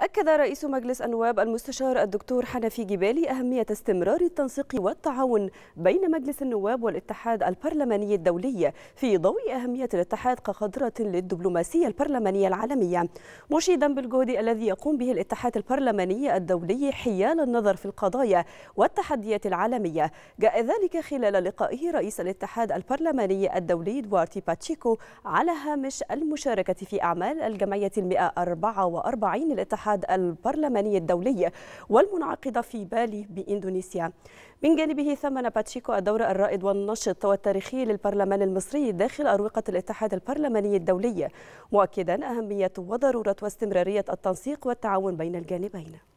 أكد رئيس مجلس النواب المستشار الدكتور حنفي جبالي أهمية استمرار التنسيق والتعاون بين مجلس النواب والاتحاد البرلماني الدولي في ضوء أهمية الاتحاد كقدرة للدبلوماسية البرلمانية العالمية مشيدا بالجهد الذي يقوم به الاتحاد البرلماني الدولي حيال النظر في القضايا والتحديات العالمية جاء ذلك خلال لقائه رئيس الاتحاد البرلماني الدولي دوارتي باتشيكو على هامش المشاركة في أعمال الجمعية 144 للاتحاد الاتحاد البرلماني الدولي والمنعقدة في بالي بإندونيسيا من جانبه ثمن باتشيكو الدور الرائد والنشط والتاريخي للبرلمان المصري داخل أروقة الاتحاد البرلماني الدولي مؤكدا أهمية وضرورة واستمرارية التنسيق والتعاون بين الجانبين